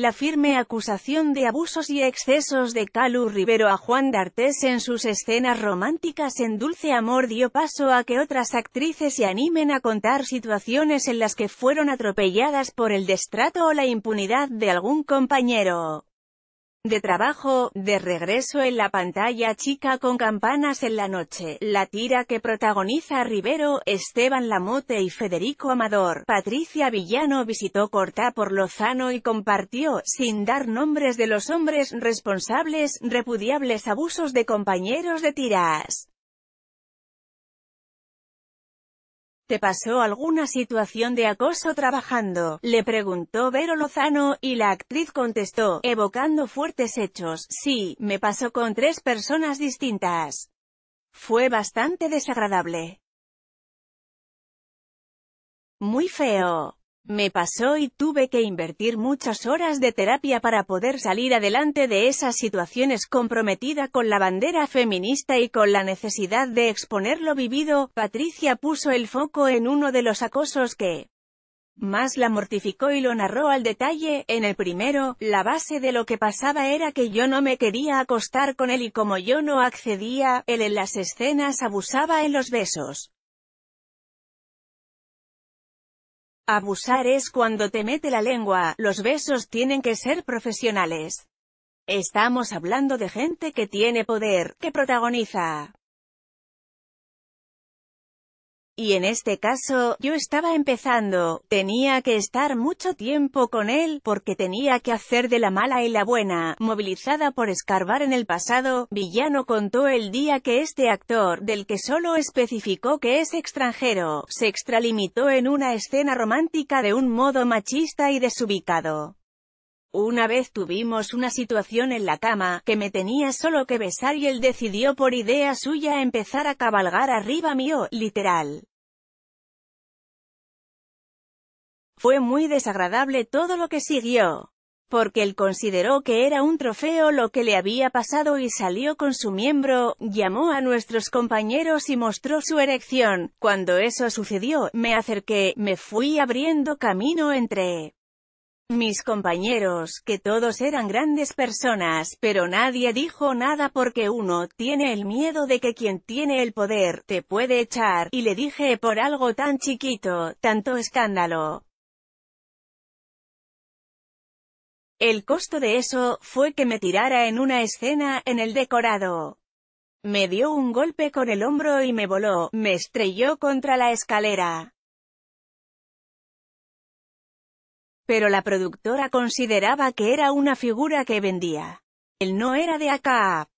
la firme acusación de abusos y excesos de Calu Rivero a Juan d'Artes en sus escenas románticas en Dulce Amor dio paso a que otras actrices se animen a contar situaciones en las que fueron atropelladas por el destrato o la impunidad de algún compañero de trabajo, de regreso en la pantalla chica con campanas en la noche, la tira que protagoniza Rivero, Esteban Lamote y Federico Amador. Patricia Villano visitó Cortá por Lozano y compartió, sin dar nombres de los hombres responsables, repudiables abusos de compañeros de tiras. ¿Te pasó alguna situación de acoso trabajando? Le preguntó Vero Lozano, y la actriz contestó, evocando fuertes hechos, sí, me pasó con tres personas distintas. Fue bastante desagradable. Muy feo. Me pasó y tuve que invertir muchas horas de terapia para poder salir adelante de esas situaciones comprometida con la bandera feminista y con la necesidad de exponer lo vivido. Patricia puso el foco en uno de los acosos que más la mortificó y lo narró al detalle, en el primero, la base de lo que pasaba era que yo no me quería acostar con él y como yo no accedía, él en las escenas abusaba en los besos. Abusar es cuando te mete la lengua, los besos tienen que ser profesionales. Estamos hablando de gente que tiene poder, que protagoniza. Y en este caso, yo estaba empezando, tenía que estar mucho tiempo con él, porque tenía que hacer de la mala y la buena, movilizada por escarbar en el pasado, Villano contó el día que este actor, del que solo especificó que es extranjero, se extralimitó en una escena romántica de un modo machista y desubicado. Una vez tuvimos una situación en la cama, que me tenía solo que besar y él decidió por idea suya empezar a cabalgar arriba mío, literal. Fue muy desagradable todo lo que siguió, porque él consideró que era un trofeo lo que le había pasado y salió con su miembro, llamó a nuestros compañeros y mostró su erección. Cuando eso sucedió, me acerqué, me fui abriendo camino entre mis compañeros, que todos eran grandes personas, pero nadie dijo nada porque uno tiene el miedo de que quien tiene el poder, te puede echar, y le dije por algo tan chiquito, tanto escándalo. El costo de eso, fue que me tirara en una escena, en el decorado. Me dio un golpe con el hombro y me voló, me estrelló contra la escalera. Pero la productora consideraba que era una figura que vendía. Él no era de acá.